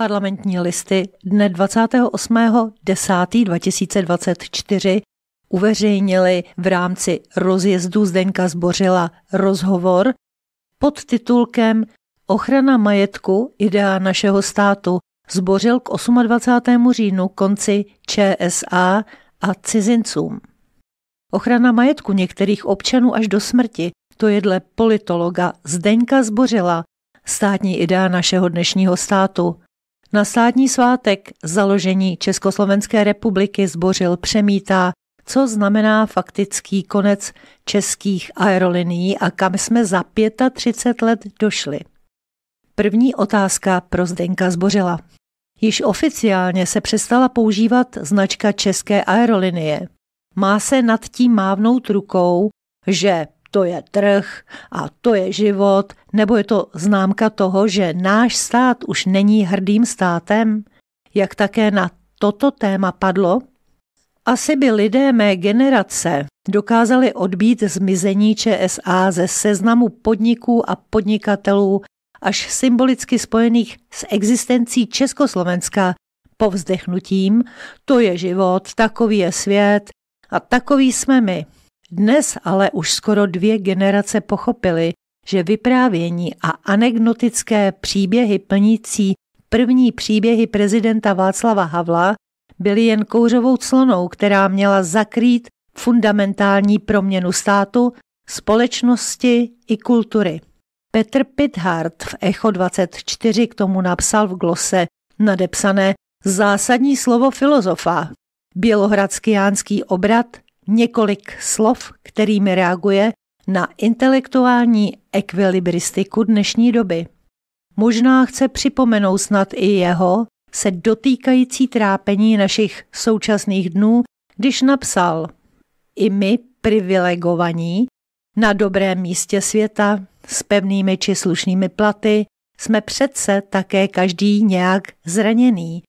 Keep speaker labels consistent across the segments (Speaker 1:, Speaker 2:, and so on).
Speaker 1: Parlamentní listy dne 28.10.2024 uveřejnili v rámci rozjezdu Zdenka Zbořila rozhovor pod titulkem Ochrana majetku idea našeho státu zbořil k 28. říjnu konci ČSA a cizincům. Ochrana majetku některých občanů až do smrti, to je dle politologa Zdeňka Zbořila, státní idea našeho dnešního státu. Na státní svátek založení Československé republiky zbořil přemítá, co znamená faktický konec českých aerolinií a kam jsme za 35 let došli. První otázka pro Zdenka Zbořila. Již oficiálně se přestala používat značka České aerolinie. Má se nad tím mávnout rukou, že to je trh a to je život, nebo je to známka toho, že náš stát už není hrdým státem? Jak také na toto téma padlo? Asi by lidé mé generace dokázali odbít zmizení ČSA ze seznamu podniků a podnikatelů až symbolicky spojených s existencí Československa povzdechnutím, to je život, takový je svět a takový jsme my. Dnes ale už skoro dvě generace pochopily, že vyprávění a anekdotické příběhy plnící první příběhy prezidenta Václava Havla byly jen kouřovou clonou, která měla zakrýt fundamentální proměnu státu, společnosti i kultury. Petr Pithard v Echo 24 k tomu napsal v glose nadepsané zásadní slovo filozofa. Bělohradský obrat několik slov, kterými reaguje na intelektuální ekvilibristiku dnešní doby. Možná chce připomenout snad i jeho se dotýkající trápení našich současných dnů, když napsal I my, privilegovaní, na dobrém místě světa, s pevnými či slušnými platy, jsme přece také každý nějak zraněný,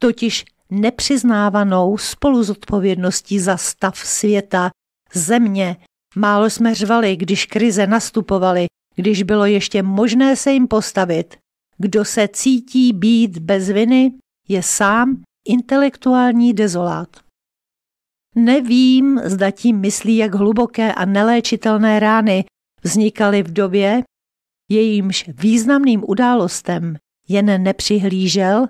Speaker 1: totiž nepřiznávanou spoluzodpovědností za stav světa, země. Málo jsme řvali, když krize nastupovaly, když bylo ještě možné se jim postavit. Kdo se cítí být bez viny, je sám intelektuální dezolát. Nevím, zda tím myslí, jak hluboké a neléčitelné rány vznikaly v době, jejímž významným událostem jen nepřihlížel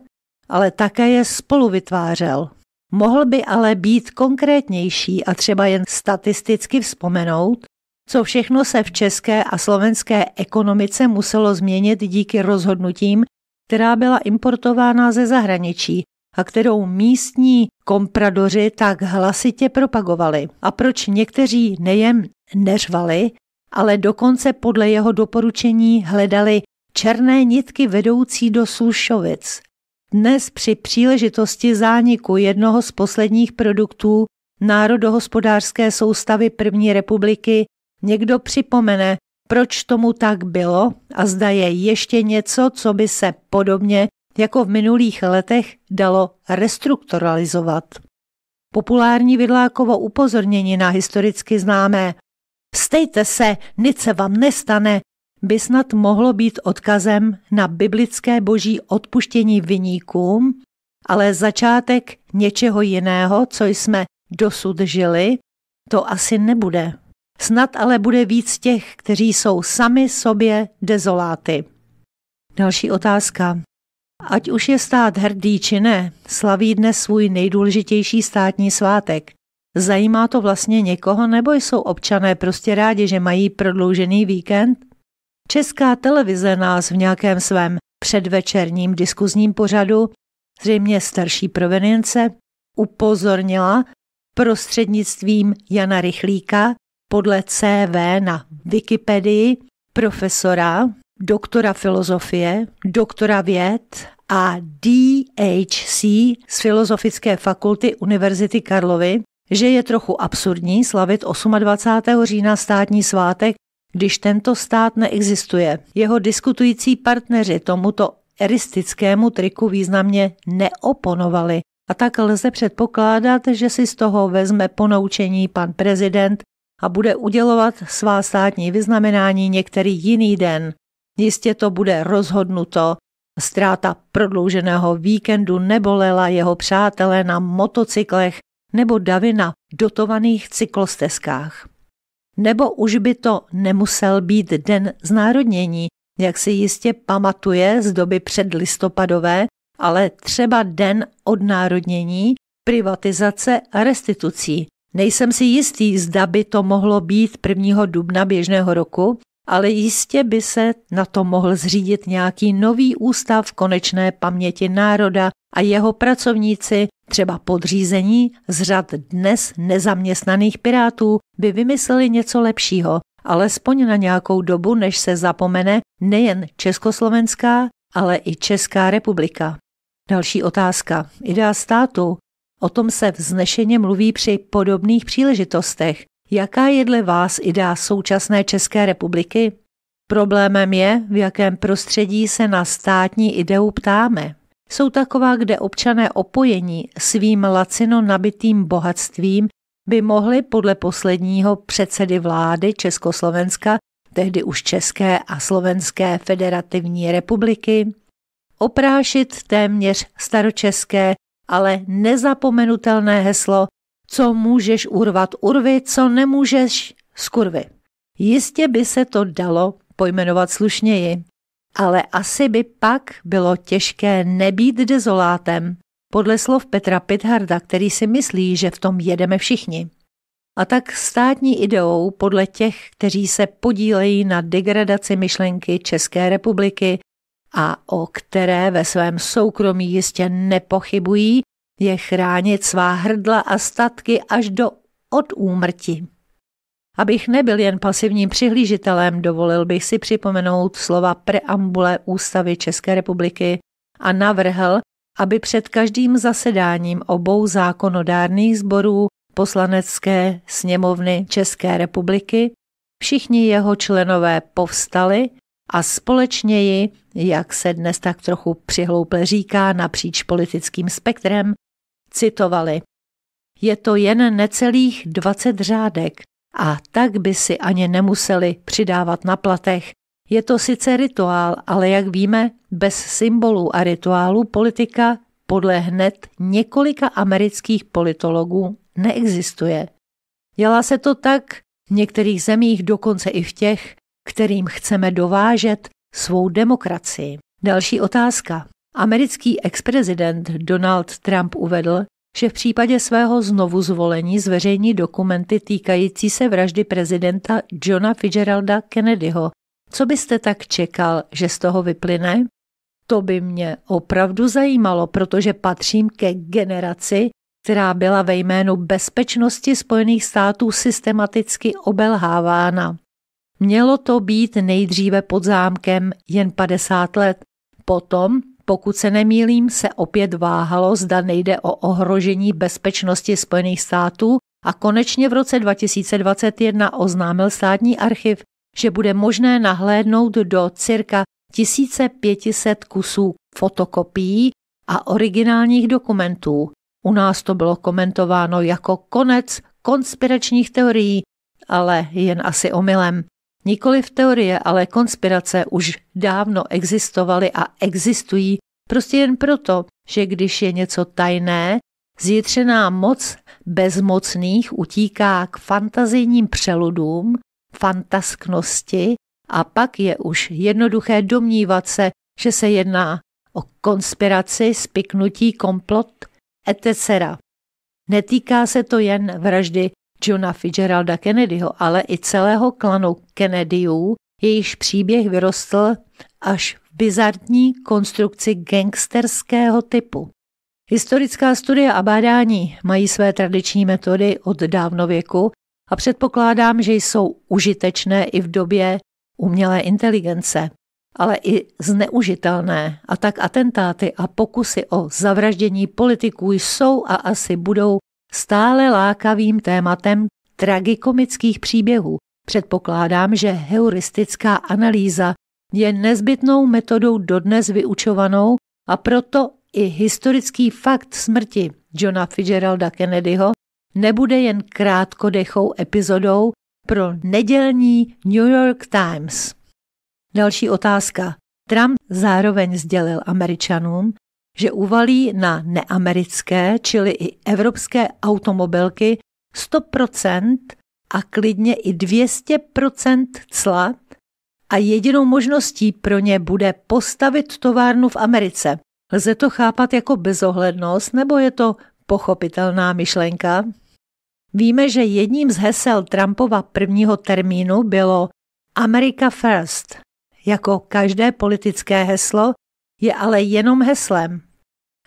Speaker 1: ale také je spolu vytvářel. Mohl by ale být konkrétnější a třeba jen statisticky vzpomenout, co všechno se v české a slovenské ekonomice muselo změnit díky rozhodnutím, která byla importována ze zahraničí a kterou místní kompradoři tak hlasitě propagovali. A proč někteří nejen neřvali, ale dokonce podle jeho doporučení hledali černé nitky vedoucí do Sušovic, dnes při příležitosti zániku jednoho z posledních produktů národohospodářské soustavy první republiky někdo připomene, proč tomu tak bylo a zda je ještě něco, co by se podobně jako v minulých letech dalo restrukturalizovat. Populární Vidlákovo upozornění na historicky známé Stejte se, nic se vám nestane, by snad mohlo být odkazem na biblické boží odpuštění vyníkům, ale začátek něčeho jiného, co jsme dosud žili, to asi nebude. Snad ale bude víc těch, kteří jsou sami sobě dezoláty. Další otázka. Ať už je stát hrdý či ne, slaví dnes svůj nejdůležitější státní svátek. Zajímá to vlastně někoho, nebo jsou občané prostě rádi, že mají prodloužený víkend? Česká televize nás v nějakém svém předvečerním diskuzním pořadu, zřejmě starší provenience, upozornila prostřednictvím Jana Rychlíka podle CV na Wikipedii profesora, doktora filozofie, doktora věd a DHC z Filozofické fakulty Univerzity Karlovy, že je trochu absurdní slavit 28. října státní svátek když tento stát neexistuje, jeho diskutující partneři tomuto eristickému triku významně neoponovali a tak lze předpokládat, že si z toho vezme ponoučení pan prezident a bude udělovat svá státní vyznamenání některý jiný den. Jistě to bude rozhodnuto. Ztráta prodlouženého víkendu nebolela jeho přátelé na motocyklech nebo davy na dotovaných cyklostezkách nebo už by to nemusel být den znárodnění, jak si jistě pamatuje z doby předlistopadové, ale třeba den odnárodnění, privatizace a restitucí. Nejsem si jistý, zda by to mohlo být 1. dubna běžného roku, ale jistě by se na to mohl zřídit nějaký nový ústav konečné paměti národa a jeho pracovníci, třeba podřízení z řad dnes nezaměstnaných pirátů, by vymysleli něco lepšího, alespoň na nějakou dobu, než se zapomene nejen Československá, ale i Česká republika. Další otázka. Idea státu. O tom se vznešeně mluví při podobných příležitostech, Jaká je dle vás idea současné České republiky? Problémem je, v jakém prostředí se na státní ideu ptáme. Jsou taková, kde občané opojení svým lacino nabitým bohatstvím by mohli podle posledního předsedy vlády Československa, tehdy už České a Slovenské federativní republiky, oprášit téměř staročeské, ale nezapomenutelné heslo co můžeš urvat urvy, co nemůžeš z kurvy. Jistě by se to dalo pojmenovat slušněji, ale asi by pak bylo těžké nebýt dezolátem, podle slov Petra Pitharda, který si myslí, že v tom jedeme všichni. A tak státní ideou podle těch, kteří se podílejí na degradaci myšlenky České republiky a o které ve svém soukromí jistě nepochybují, je chránit svá hrdla a statky až do od úmrti. Abych nebyl jen pasivním přihlížitelem, dovolil bych si připomenout slova preambule Ústavy České republiky a navrhl, aby před každým zasedáním obou zákonodárných sborů poslanecké sněmovny České republiky všichni jeho členové povstali a společně ji, jak se dnes tak trochu přihlouple říká napříč politickým spektrem, Citovali. Je to jen necelých 20 řádek a tak by si ani nemuseli přidávat na platech. Je to sice rituál, ale jak víme, bez symbolů a rituálů politika podle hned několika amerických politologů neexistuje. Dělá se to tak v některých zemích, dokonce i v těch, kterým chceme dovážet svou demokracii. Další otázka. Americký ex-prezident Donald Trump uvedl, že v případě svého znovu zvolení zveřejní dokumenty týkající se vraždy prezidenta Johna Fitzgeralda Kennedyho. Co byste tak čekal, že z toho vyplyne? To by mě opravdu zajímalo, protože patřím ke generaci, která byla ve jménu bezpečnosti Spojených států systematicky obelhávána. Mělo to být nejdříve pod zámkem jen 50 let, potom pokud se nemýlím, se opět váhalo, zda nejde o ohrožení bezpečnosti Spojených států a konečně v roce 2021 oznámil státní archiv, že bude možné nahlédnout do cirka 1500 kusů fotokopií a originálních dokumentů. U nás to bylo komentováno jako konec konspiračních teorií, ale jen asi omylem. Nikoli v teorie, ale konspirace už dávno existovaly a existují prostě jen proto, že když je něco tajné, zjitřená moc bezmocných utíká k fantazijním přeludům, fantasknosti a pak je už jednoduché domnívat se, že se jedná o konspiraci, spiknutí, komplot, etc. Netýká se to jen vraždy Johna Fitzgeralda Kennedyho, ale i celého klanu Kennedyů, jejíž příběh vyrostl až v bizarní konstrukci gangsterského typu. Historická studia a bádání mají své tradiční metody od dávnověku a předpokládám, že jsou užitečné i v době umělé inteligence, ale i zneužitelné. A tak atentáty a pokusy o zavraždění politiků jsou a asi budou stále lákavým tématem tragikomických příběhů. Předpokládám, že heuristická analýza je nezbytnou metodou dodnes vyučovanou a proto i historický fakt smrti Johna Fitzgeralda Kennedyho nebude jen krátkodechou epizodou pro nedělní New York Times. Další otázka. Trump zároveň sdělil Američanům, že uvalí na neamerické, čili i evropské automobilky 100% a klidně i 200% cla a jedinou možností pro ně bude postavit továrnu v Americe. Lze to chápat jako bezohlednost nebo je to pochopitelná myšlenka? Víme, že jedním z hesel Trumpova prvního termínu bylo America First. Jako každé politické heslo je ale jenom heslem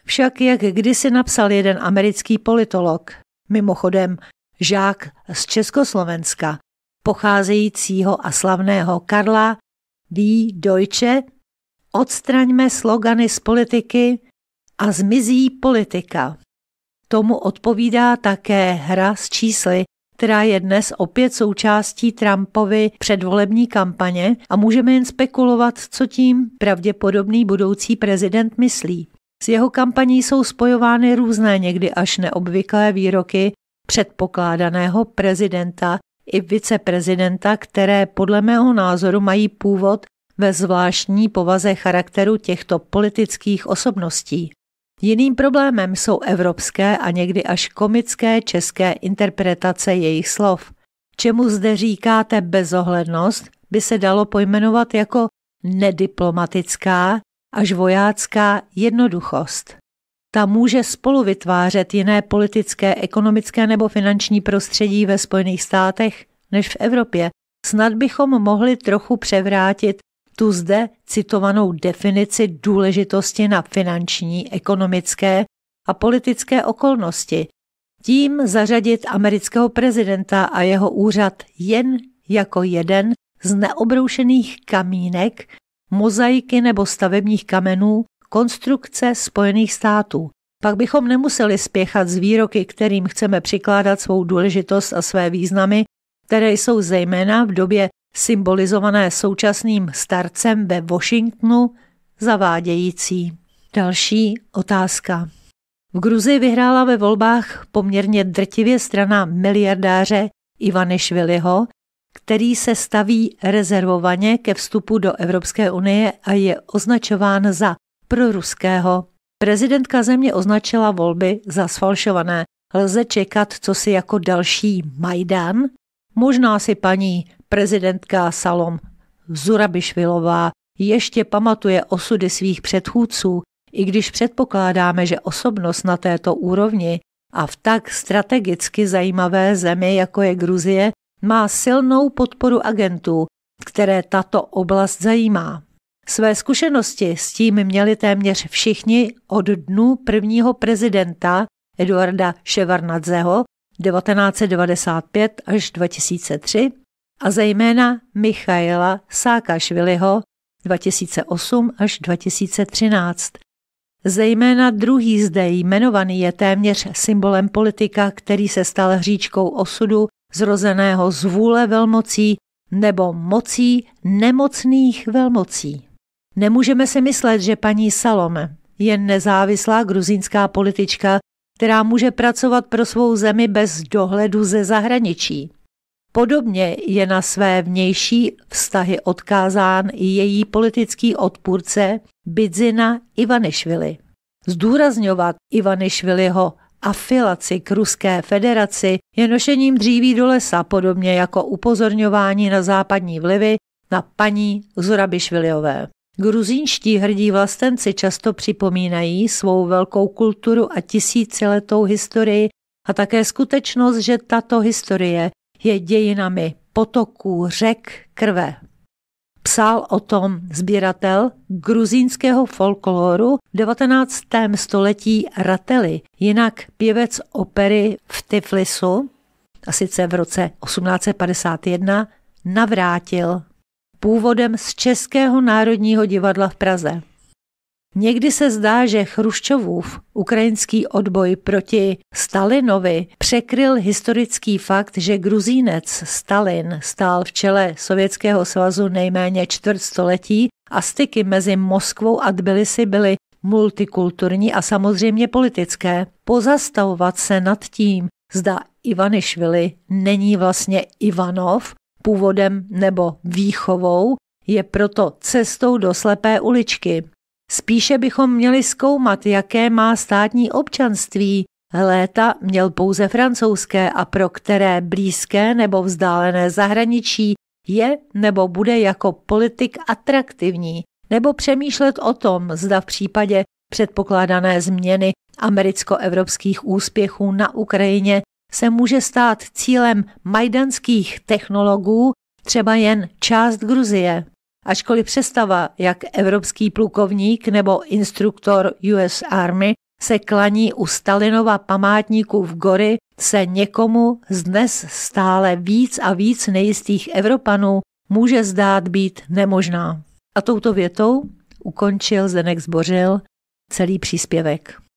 Speaker 1: však jak kdysi napsal jeden americký politolog, mimochodem žák z Československa, pocházejícího a slavného Karla V. Deutsche, odstraňme slogany z politiky a zmizí politika. Tomu odpovídá také hra s čísly, která je dnes opět součástí Trumpovy předvolební kampaně a můžeme jen spekulovat, co tím pravděpodobný budoucí prezident myslí. S jeho kampaní jsou spojovány různé někdy až neobvyklé výroky předpokládaného prezidenta i viceprezidenta, které podle mého názoru mají původ ve zvláštní povaze charakteru těchto politických osobností. Jiným problémem jsou evropské a někdy až komické české interpretace jejich slov. Čemu zde říkáte bezohlednost, by se dalo pojmenovat jako nediplomatická až vojácká jednoduchost. Ta může spolu vytvářet jiné politické, ekonomické nebo finanční prostředí ve Spojených státech než v Evropě. Snad bychom mohli trochu převrátit tu zde citovanou definici důležitosti na finanční, ekonomické a politické okolnosti. Tím zařadit amerického prezidenta a jeho úřad jen jako jeden z neobroušených kamínek mozaiky nebo stavebních kamenů konstrukce Spojených států. Pak bychom nemuseli spěchat s výroky, kterým chceme přikládat svou důležitost a své významy, které jsou zejména v době symbolizované současným starcem ve Washingtonu zavádějící. Další otázka. V Gruzii vyhrála ve volbách poměrně drtivě strana miliardáře Ivany Šviliho, který se staví rezervovaně ke vstupu do Evropské unie a je označován za proruského. Prezidentka země označila volby za sfalšované. Lze čekat, co si jako další Majdan? Možná si paní prezidentka Salom Zurabišvilová ještě pamatuje osudy svých předchůdců, i když předpokládáme, že osobnost na této úrovni a v tak strategicky zajímavé zemi, jako je Gruzie, má silnou podporu agentů, které tato oblast zajímá. Své zkušenosti s tím měli téměř všichni od dnu prvního prezidenta Eduarda Ševarnadzeho 1995 až 2003 a zejména Michaela Sákašviliho 2008 až 2013. Zejména druhý zde jmenovaný je téměř symbolem politika, který se stal hříčkou osudu zrozeného z vůle velmocí nebo mocí nemocných velmocí. Nemůžeme si myslet, že paní Salome je nezávislá gruzínská politička, která může pracovat pro svou zemi bez dohledu ze zahraničí. Podobně je na své vnější vztahy odkázán i její politický odpůrce Bidzina Ivanešvili. Zdůrazňovat Ivanešviliho afilaci k Ruské federaci je nošením dříví do lesa, podobně jako upozorňování na západní vlivy na paní Zorabišviliové. Gruzínští hrdí vlastenci často připomínají svou velkou kulturu a tisíciletou historii a také skutečnost, že tato historie je dějinami potoků, řek, krve. Psal o tom sběratel gruzínského folkloru v 19. století Rateli, jinak pěvec opery v Tiflisu, a sice v roce 1851, navrátil původem z Českého národního divadla v Praze. Někdy se zdá, že Chruščovův ukrajinský odboj proti Stalinovi překryl historický fakt, že gruzínec Stalin stál v čele Sovětského svazu nejméně čtvrt století a styky mezi Moskvou a Tbilisi byly multikulturní a samozřejmě politické. Pozastavovat se nad tím, zda Ivanišvili není vlastně Ivanov původem nebo výchovou, je proto cestou do slepé uličky. Spíše bychom měli zkoumat, jaké má státní občanství. Léta měl pouze francouzské a pro které blízké nebo vzdálené zahraničí je nebo bude jako politik atraktivní, nebo přemýšlet o tom, zda v případě předpokládané změny americko-evropských úspěchů na Ukrajině se může stát cílem majdanských technologů třeba jen část Gruzie. Ačkoliv přestava, jak evropský plukovník nebo instruktor US Army se klaní u Stalinova památníku v Gory, se někomu z dnes stále víc a víc nejistých Evropanů může zdát být nemožná. A touto větou ukončil Zdenek Zbořil celý příspěvek.